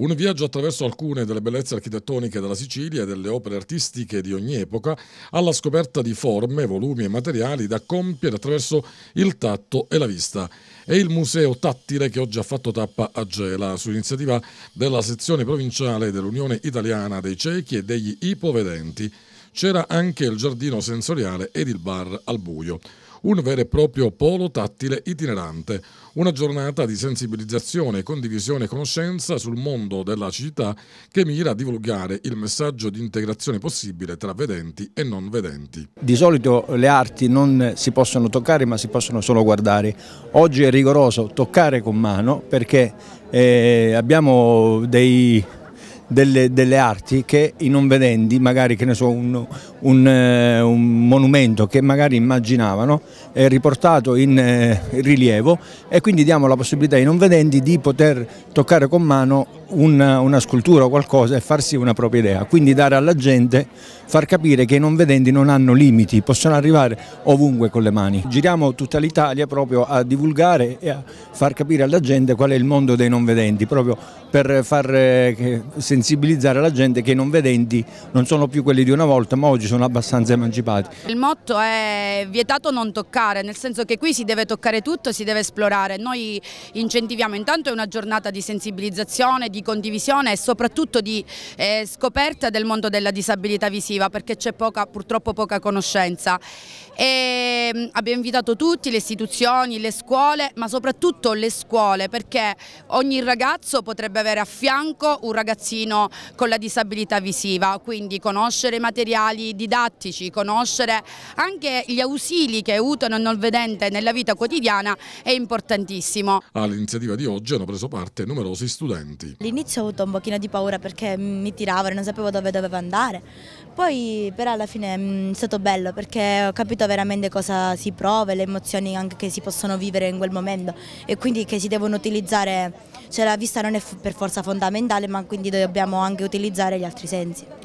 Un viaggio attraverso alcune delle bellezze architettoniche della Sicilia e delle opere artistiche di ogni epoca alla scoperta di forme, volumi e materiali da compiere attraverso il tatto e la vista. È il museo tattile che oggi ha fatto tappa a Gela su iniziativa della sezione provinciale dell'Unione Italiana dei Ciechi e degli Ipovedenti. C'era anche il giardino sensoriale ed il bar al buio un vero e proprio polo tattile itinerante, una giornata di sensibilizzazione, condivisione e conoscenza sul mondo della città che mira a divulgare il messaggio di integrazione possibile tra vedenti e non vedenti. Di solito le arti non si possono toccare ma si possono solo guardare. Oggi è rigoroso toccare con mano perché eh, abbiamo dei delle, delle, arti che i non vedenti, magari che ne so, un, un, eh, un monumento che magari immaginavano, è riportato in eh, rilievo e quindi diamo la possibilità ai non vedenti di poter toccare con mano una, una, scultura o qualcosa e farsi una propria idea. Quindi dare alla gente, far capire che i non vedenti non hanno limiti, possono arrivare ovunque con le mani. Giriamo tutta l'Italia proprio a divulgare e a far capire alla gente qual è il mondo dei non vedenti, proprio per far eh, sentire sensibilizzare la gente che i non vedenti non sono più quelli di una volta ma oggi sono abbastanza emancipati. Il motto è vietato non toccare, nel senso che qui si deve toccare tutto, si deve esplorare, noi incentiviamo intanto è una giornata di sensibilizzazione, di condivisione e soprattutto di eh, scoperta del mondo della disabilità visiva perché c'è purtroppo poca conoscenza e ehm, abbiamo invitato tutti, le istituzioni, le scuole ma soprattutto le scuole perché ogni ragazzo potrebbe avere a fianco un ragazzino bambino con la disabilità visiva, quindi conoscere materiali didattici, conoscere anche gli ausili che aiutano il non vedente nella vita quotidiana è importantissimo. All'iniziativa di oggi hanno preso parte numerosi studenti. All'inizio ho avuto un pochino di paura perché mi tiravano, non sapevo dove dovevo andare, poi però alla fine mm, è stato bello perché ho capito veramente cosa si prova, e le emozioni anche che si possono vivere in quel momento e quindi che si devono utilizzare, cioè la vista non è per forza fondamentale ma quindi dobbiamo dobbiamo anche utilizzare gli altri sensi.